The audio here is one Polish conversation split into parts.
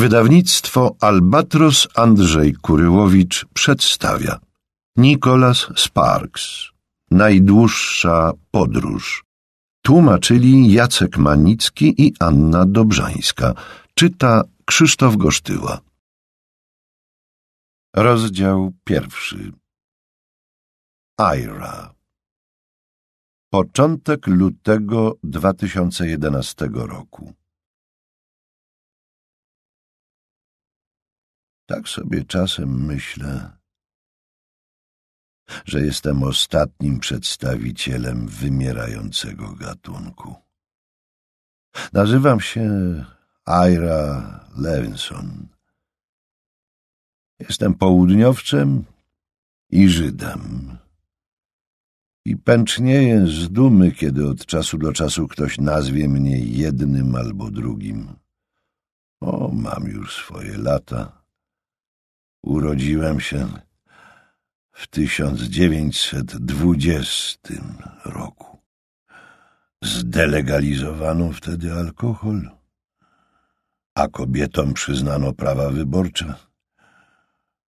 Wydawnictwo Albatros Andrzej Kuryłowicz przedstawia Nicholas Sparks Najdłuższa podróż Tłumaczyli Jacek Manicki i Anna Dobrzańska Czyta Krzysztof Gosztyła Rozdział pierwszy Aira Początek lutego 2011 roku Tak sobie czasem myślę, że jestem ostatnim przedstawicielem wymierającego gatunku. Nazywam się Ira Levinson. Jestem południowcem i Żydem. I pęcznieję z dumy, kiedy od czasu do czasu ktoś nazwie mnie jednym albo drugim. O, mam już swoje lata. Urodziłem się w 1920 roku. Zdelegalizowano wtedy alkohol, a kobietom przyznano prawa wyborcze.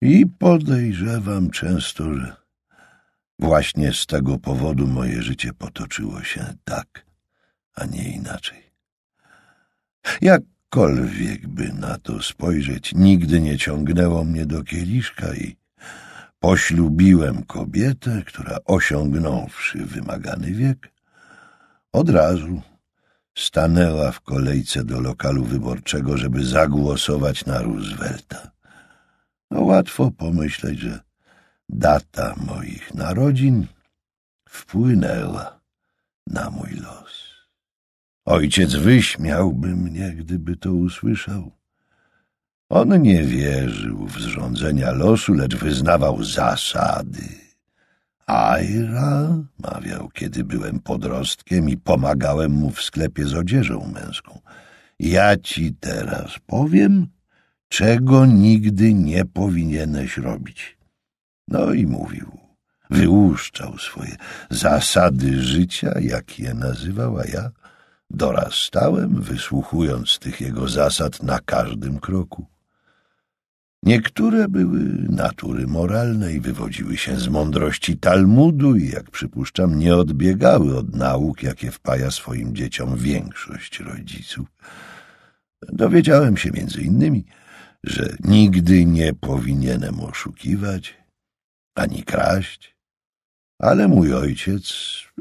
I podejrzewam często, że właśnie z tego powodu moje życie potoczyło się tak, a nie inaczej. Jak jakkolwiek by na to spojrzeć, nigdy nie ciągnęło mnie do kieliszka i poślubiłem kobietę, która osiągnąwszy wymagany wiek, od razu stanęła w kolejce do lokalu wyborczego, żeby zagłosować na Roosevelta. No, łatwo pomyśleć, że data moich narodzin wpłynęła na mój los. Ojciec wyśmiałby mnie, gdyby to usłyszał. On nie wierzył w zrządzenia losu, lecz wyznawał zasady. Aira, mawiał, kiedy byłem podrostkiem i pomagałem mu w sklepie z odzieżą męską. Ja ci teraz powiem, czego nigdy nie powinieneś robić. No i mówił. Wyłuszczał swoje zasady życia, jak je nazywała ja dorastałem, wysłuchując tych jego zasad na każdym kroku. Niektóre były natury moralnej, wywodziły się z mądrości Talmudu i, jak przypuszczam, nie odbiegały od nauk, jakie wpaja swoim dzieciom większość rodziców. Dowiedziałem się między innymi, że nigdy nie powinienem oszukiwać ani kraść, ale mój ojciec,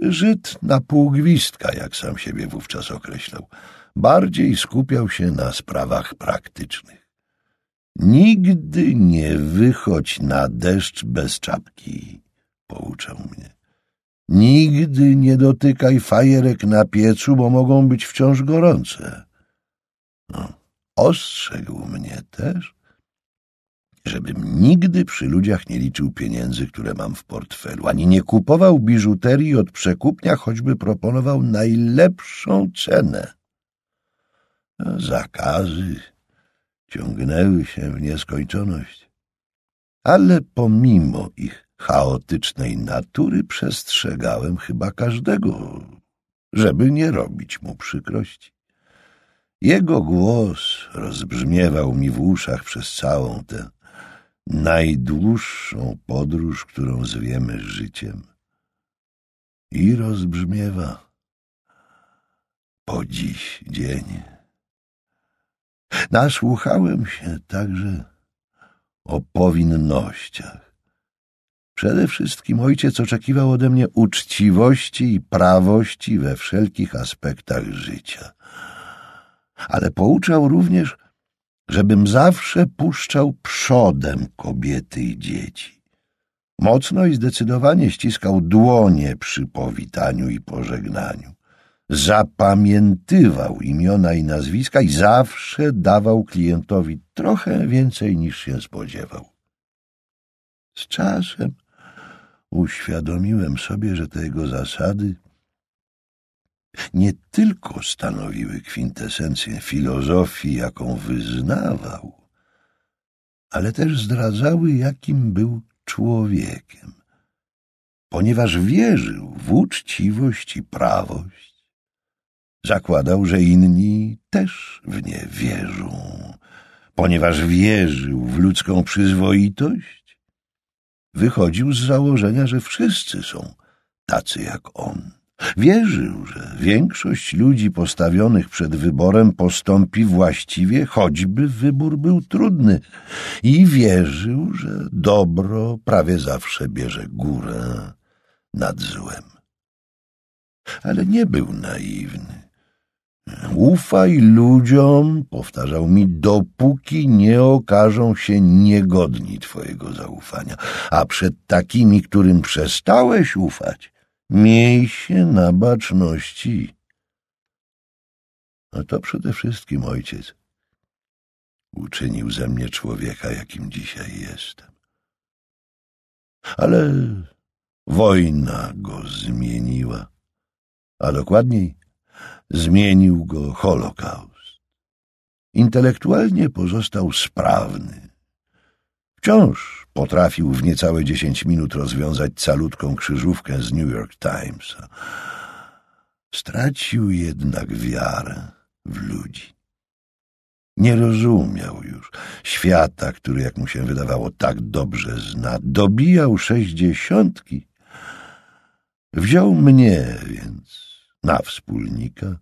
Żyd na pół gwizdka, jak sam siebie wówczas określał, bardziej skupiał się na sprawach praktycznych. Nigdy nie wychodź na deszcz bez czapki, pouczał mnie. Nigdy nie dotykaj fajerek na piecu, bo mogą być wciąż gorące. No, ostrzegł mnie też, żebym nigdy przy ludziach nie liczył pieniędzy, które mam w portfelu, ani nie kupował biżuterii od przekupnia, choćby proponował najlepszą cenę. Zakazy ciągnęły się w nieskończoność. Ale pomimo ich chaotycznej natury przestrzegałem chyba każdego, żeby nie robić mu przykrości. Jego głos rozbrzmiewał mi w uszach przez całą tę najdłuższą podróż, którą zwiemy życiem. I rozbrzmiewa po dziś dzień. Nasłuchałem się także o powinnościach. Przede wszystkim ojciec oczekiwał ode mnie uczciwości i prawości we wszelkich aspektach życia, ale pouczał również żebym zawsze puszczał przodem kobiety i dzieci. Mocno i zdecydowanie ściskał dłonie przy powitaniu i pożegnaniu. Zapamiętywał imiona i nazwiska i zawsze dawał klientowi trochę więcej niż się spodziewał. Z czasem uświadomiłem sobie, że te jego zasady nie tylko stanowiły kwintesencję filozofii, jaką wyznawał, ale też zdradzały, jakim był człowiekiem. Ponieważ wierzył w uczciwość i prawość, zakładał, że inni też w nie wierzą. Ponieważ wierzył w ludzką przyzwoitość, wychodził z założenia, że wszyscy są tacy jak on. Wierzył, że większość ludzi postawionych przed wyborem postąpi właściwie, choćby wybór był trudny, i wierzył, że dobro prawie zawsze bierze górę nad złem. Ale nie był naiwny. Ufaj ludziom, powtarzał mi, dopóki nie okażą się niegodni twojego zaufania, a przed takimi, którym przestałeś ufać, Miej się na baczności. A no to przede wszystkim ojciec uczynił ze mnie człowieka, jakim dzisiaj jestem. Ale wojna go zmieniła, a dokładniej zmienił go Holokaust. Intelektualnie pozostał sprawny, Wciąż potrafił w niecałe dziesięć minut rozwiązać calutką krzyżówkę z New York Times. Stracił jednak wiarę w ludzi. Nie rozumiał już świata, który, jak mu się wydawało, tak dobrze zna. Dobijał sześćdziesiątki. Wziął mnie więc na wspólnika.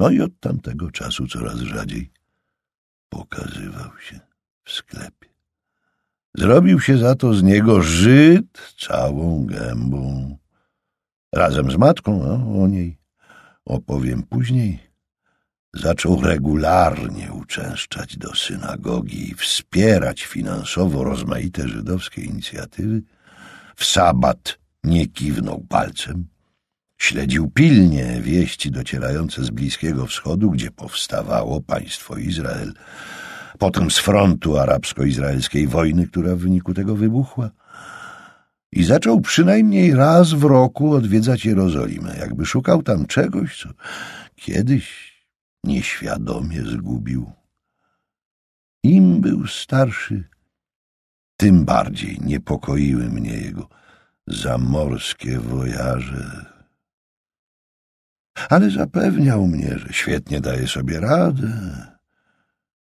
No i od tamtego czasu coraz rzadziej pokazywał się w sklepie. Zrobił się za to z niego Żyd całą gębą. Razem z matką, no, o niej opowiem później, zaczął regularnie uczęszczać do synagogi i wspierać finansowo rozmaite żydowskie inicjatywy. W sabat nie kiwnął palcem. Śledził pilnie wieści docierające z Bliskiego Wschodu, gdzie powstawało państwo Izrael potem z frontu arabsko-izraelskiej wojny, która w wyniku tego wybuchła. I zaczął przynajmniej raz w roku odwiedzać Jerozolimę, jakby szukał tam czegoś, co kiedyś nieświadomie zgubił. Im był starszy, tym bardziej niepokoiły mnie jego zamorskie wojaże. Ale zapewniał mnie, że świetnie daje sobie radę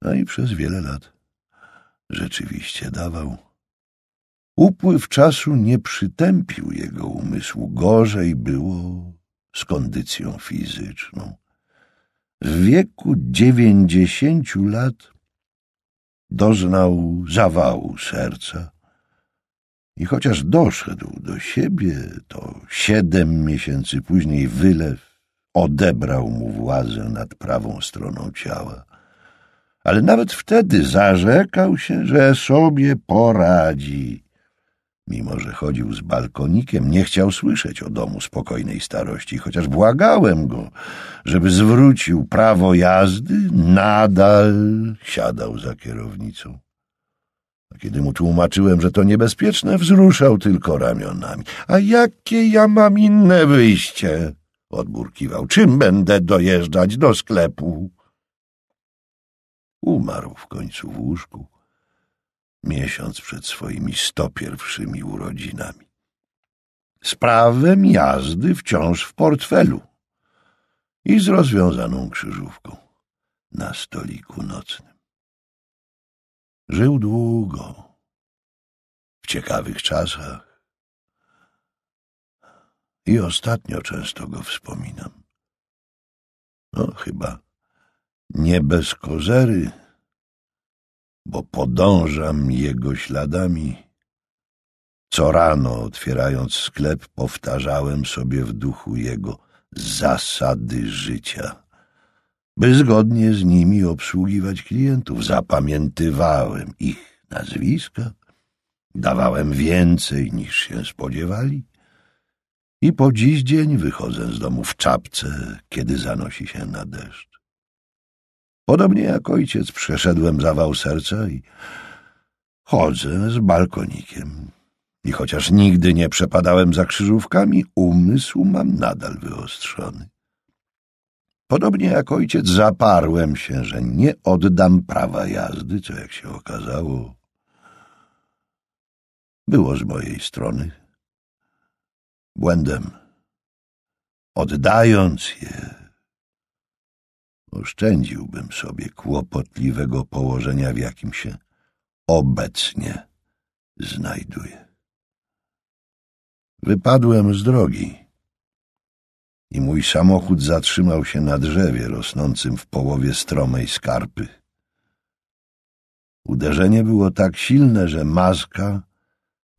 a no i przez wiele lat rzeczywiście dawał. Upływ czasu nie przytępił jego umysłu, gorzej było z kondycją fizyczną. W wieku dziewięćdziesięciu lat doznał zawału serca i chociaż doszedł do siebie, to siedem miesięcy później wylew odebrał mu władzę nad prawą stroną ciała ale nawet wtedy zarzekał się, że sobie poradzi. Mimo, że chodził z balkonikiem, nie chciał słyszeć o domu spokojnej starości, chociaż błagałem go, żeby zwrócił prawo jazdy, nadal siadał za kierownicą. A kiedy mu tłumaczyłem, że to niebezpieczne, wzruszał tylko ramionami. A jakie ja mam inne wyjście? Odburkiwał. Czym będę dojeżdżać do sklepu? Umarł w końcu w łóżku, miesiąc przed swoimi sto pierwszymi urodzinami. Z prawem jazdy wciąż w portfelu i z rozwiązaną krzyżówką na stoliku nocnym. Żył długo, w ciekawych czasach i ostatnio często go wspominam. No, chyba nie bez kozery, bo podążam jego śladami. Co rano, otwierając sklep, powtarzałem sobie w duchu jego zasady życia. By zgodnie z nimi obsługiwać klientów, zapamiętywałem ich nazwiska, dawałem więcej niż się spodziewali i po dziś dzień wychodzę z domu w czapce, kiedy zanosi się na deszcz. Podobnie jak ojciec przeszedłem zawał serca i chodzę z balkonikiem. I chociaż nigdy nie przepadałem za krzyżówkami, umysł mam nadal wyostrzony. Podobnie jak ojciec zaparłem się, że nie oddam prawa jazdy, co jak się okazało, było z mojej strony błędem. Oddając je, Oszczędziłbym sobie kłopotliwego położenia, w jakim się obecnie znajduję. Wypadłem z drogi i mój samochód zatrzymał się na drzewie rosnącym w połowie stromej skarpy. Uderzenie było tak silne, że maska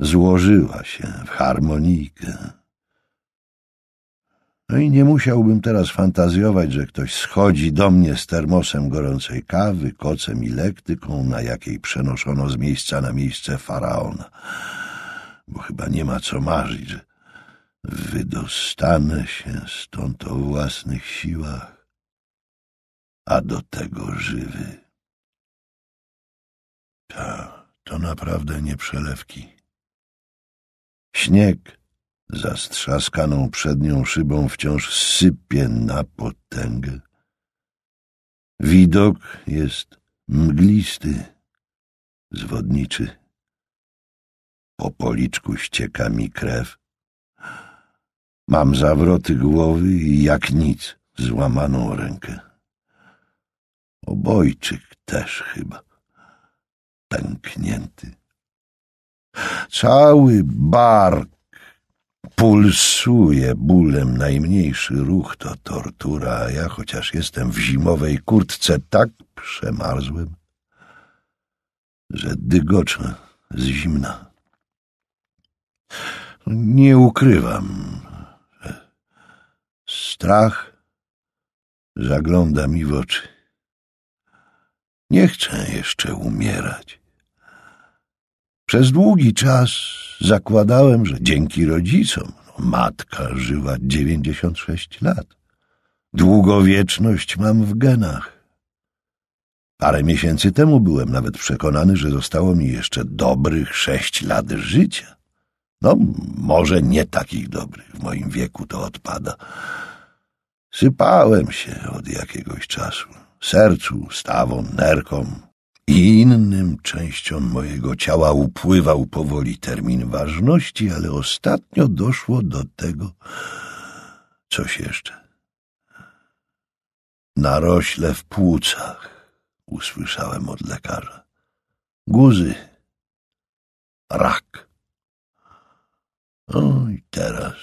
złożyła się w harmonijkę. No i nie musiałbym teraz fantazjować, że ktoś schodzi do mnie z termosem gorącej kawy, kocem i lektyką, na jakiej przenoszono z miejsca na miejsce faraona. Bo chyba nie ma co marzyć, że wydostanę się stąd o własnych siłach, a do tego żywy. Ta, to naprawdę nie przelewki. Śnieg za strzaskaną przednią szybą wciąż sypie na potęgę. Widok jest mglisty, zwodniczy. Po policzku ścieka mi krew. Mam zawroty głowy i jak nic złamaną rękę. Obojczyk też chyba pęknięty. Cały bark pulsuje bólem najmniejszy ruch, to tortura, a ja, chociaż jestem w zimowej kurtce, tak przemarzłym, że dygoczę z zimna. Nie ukrywam, że strach zagląda mi w oczy. Nie chcę jeszcze umierać. Przez długi czas zakładałem, że dzięki rodzicom no, matka żyła 96 lat. Długowieczność mam w genach. Parę miesięcy temu byłem nawet przekonany, że zostało mi jeszcze dobrych sześć lat życia. No, może nie takich dobrych, w moim wieku to odpada. Sypałem się od jakiegoś czasu, sercu, stawom, nerkom, i innym częściom mojego ciała upływał powoli termin ważności, ale ostatnio doszło do tego coś jeszcze. Narośle w płucach usłyszałem od lekarza. Guzy. Rak. Oj, no teraz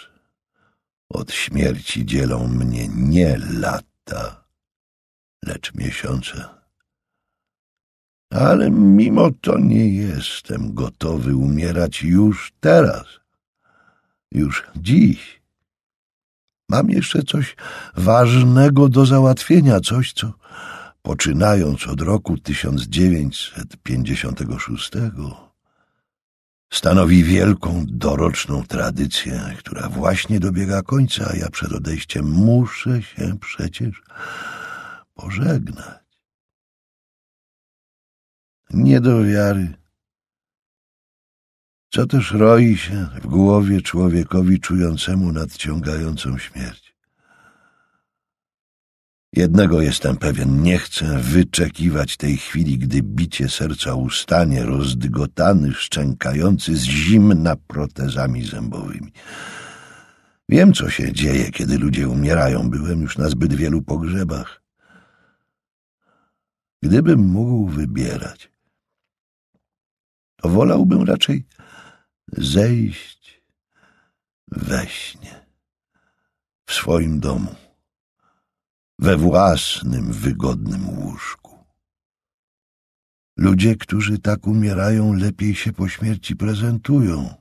od śmierci dzielą mnie nie lata, lecz miesiące ale mimo to nie jestem gotowy umierać już teraz, już dziś. Mam jeszcze coś ważnego do załatwienia, coś, co poczynając od roku 1956 stanowi wielką, doroczną tradycję, która właśnie dobiega końca, a ja przed odejściem muszę się przecież pożegnać nie do wiary. Co też roi się w głowie człowiekowi czującemu nadciągającą śmierć? Jednego jestem pewien, nie chcę wyczekiwać tej chwili, gdy bicie serca ustanie, rozdygotany, szczękający z zimna protezami zębowymi. Wiem, co się dzieje, kiedy ludzie umierają. Byłem już na zbyt wielu pogrzebach. Gdybym mógł wybierać, Wolałbym raczej zejść we śnie, w swoim domu, we własnym wygodnym łóżku. Ludzie, którzy tak umierają, lepiej się po śmierci prezentują.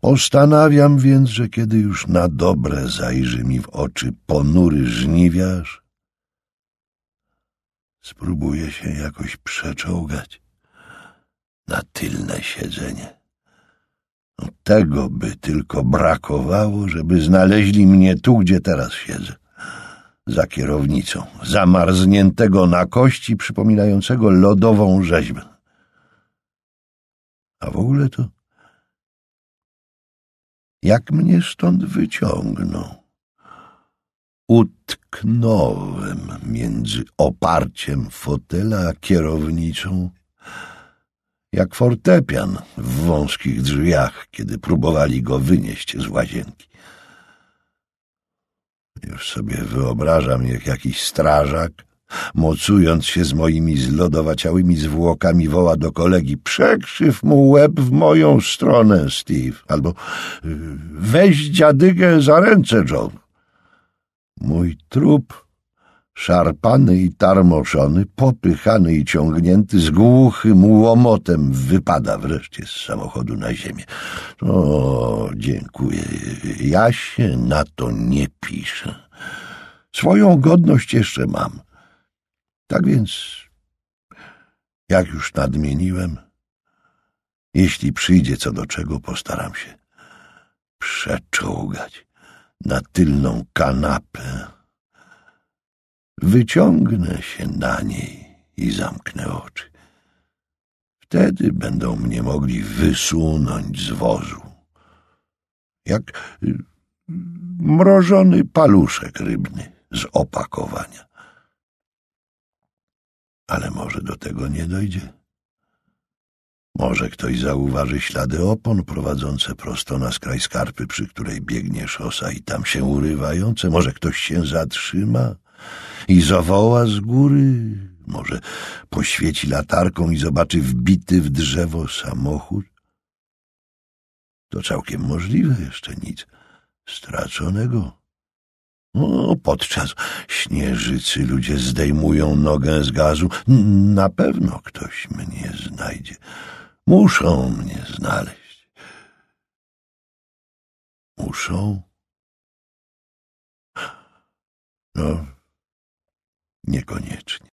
Postanawiam więc, że kiedy już na dobre zajrzy mi w oczy ponury żniwiarz, spróbuję się jakoś przeczołgać na tylne siedzenie. No, tego by tylko brakowało, żeby znaleźli mnie tu, gdzie teraz siedzę. Za kierownicą, zamarzniętego na kości, przypominającego lodową rzeźbę. A w ogóle to... Jak mnie stąd wyciągną? Utknąłem między oparciem fotela a kierownicą jak fortepian w wąskich drzwiach, kiedy próbowali go wynieść z łazienki. Już sobie wyobrażam, jak jakiś strażak, mocując się z moimi zlodowaciałymi zwłokami, woła do kolegi — przekrzyw mu łeb w moją stronę, Steve! Albo y, — weź dziadygę za ręce, John! Mój trup szarpany i tarmoszony, popychany i ciągnięty, z głuchym łomotem wypada wreszcie z samochodu na ziemię. O, dziękuję, ja się na to nie piszę. Swoją godność jeszcze mam. Tak więc, jak już nadmieniłem, jeśli przyjdzie co do czego, postaram się przeczołgać na tylną kanapę wyciągnę się na niej i zamknę oczy. Wtedy będą mnie mogli wysunąć z wozu. Jak y, mrożony paluszek rybny z opakowania. Ale może do tego nie dojdzie. Może ktoś zauważy ślady opon prowadzące prosto na skraj skarpy, przy której biegnie szosa i tam się urywające. Może ktoś się zatrzyma i zawoła z góry. Może poświeci latarką i zobaczy wbity w drzewo samochód? To całkiem możliwe, jeszcze nic straconego. No, podczas śnieżycy ludzie zdejmują nogę z gazu. Na pewno ktoś mnie znajdzie. Muszą mnie znaleźć. Muszą? No, Niekoniecznie.